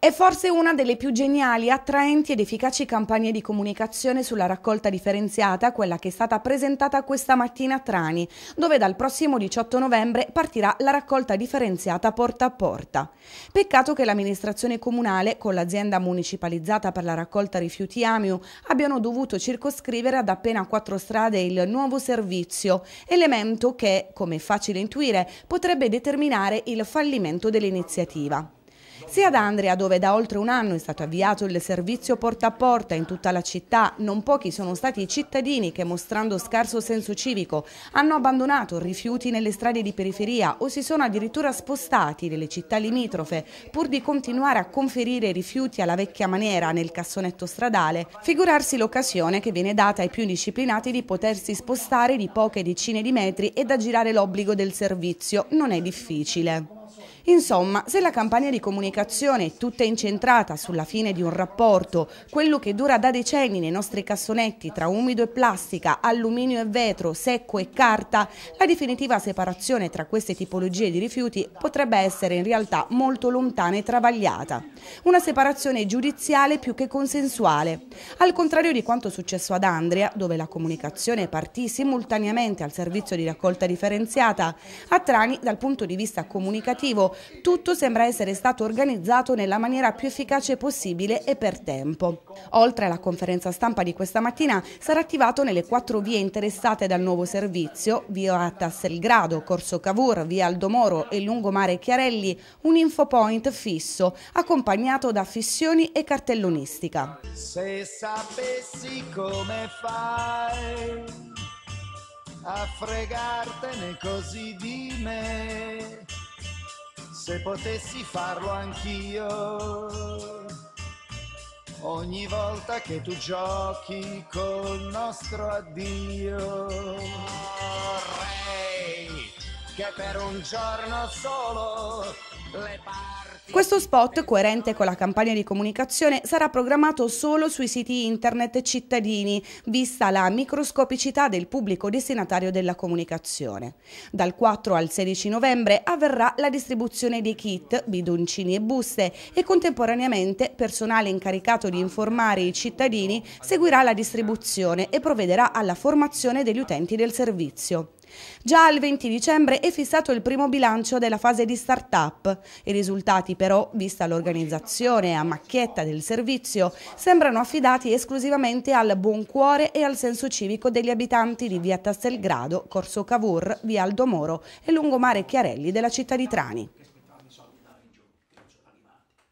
È forse una delle più geniali, attraenti ed efficaci campagne di comunicazione sulla raccolta differenziata, quella che è stata presentata questa mattina a Trani, dove dal prossimo 18 novembre partirà la raccolta differenziata porta a porta. Peccato che l'amministrazione comunale, con l'azienda municipalizzata per la raccolta rifiuti Amiu, abbiano dovuto circoscrivere ad appena quattro strade il nuovo servizio, elemento che, come è facile intuire, potrebbe determinare il fallimento dell'iniziativa. Sia ad Andrea, dove da oltre un anno è stato avviato il servizio porta a porta in tutta la città, non pochi sono stati i cittadini che, mostrando scarso senso civico, hanno abbandonato rifiuti nelle strade di periferia o si sono addirittura spostati nelle città limitrofe, pur di continuare a conferire rifiuti alla vecchia maniera nel cassonetto stradale, figurarsi l'occasione che viene data ai più indisciplinati di potersi spostare di poche decine di metri ed aggirare l'obbligo del servizio non è difficile. Insomma, se la campagna di comunicazione è tutta incentrata sulla fine di un rapporto, quello che dura da decenni nei nostri cassonetti tra umido e plastica, alluminio e vetro, secco e carta, la definitiva separazione tra queste tipologie di rifiuti potrebbe essere in realtà molto lontana e travagliata. Una separazione giudiziale più che consensuale. Al contrario di quanto successo ad Andria, dove la comunicazione partì simultaneamente al servizio di raccolta differenziata, a Trani dal punto di vista comunicativo tutto sembra essere stato organizzato nella maniera più efficace possibile e per tempo. Oltre alla conferenza stampa di questa mattina sarà attivato nelle quattro vie interessate dal nuovo servizio, via Tasselgrado, Corso Cavour, via Aldomoro e Lungomare Chiarelli, un infopoint fisso, accompagnato da fissioni e cartellonistica. Se sapessi come fai a fregartene così di me se potessi farlo anch'io. Ogni volta che tu giochi col nostro addio, vorrei che per un giorno solo le parole questo spot, coerente con la campagna di comunicazione, sarà programmato solo sui siti internet cittadini, vista la microscopicità del pubblico destinatario della comunicazione. Dal 4 al 16 novembre avverrà la distribuzione di kit, bidoncini e buste e contemporaneamente personale incaricato di informare i cittadini seguirà la distribuzione e provvederà alla formazione degli utenti del servizio. Già il 20 dicembre è fissato il primo bilancio della fase di start-up. I risultati però, vista l'organizzazione a macchietta del servizio, sembrano affidati esclusivamente al buon cuore e al senso civico degli abitanti di via Tasselgrado, Corso Cavour, via Aldomoro e lungomare Chiarelli della città di Trani.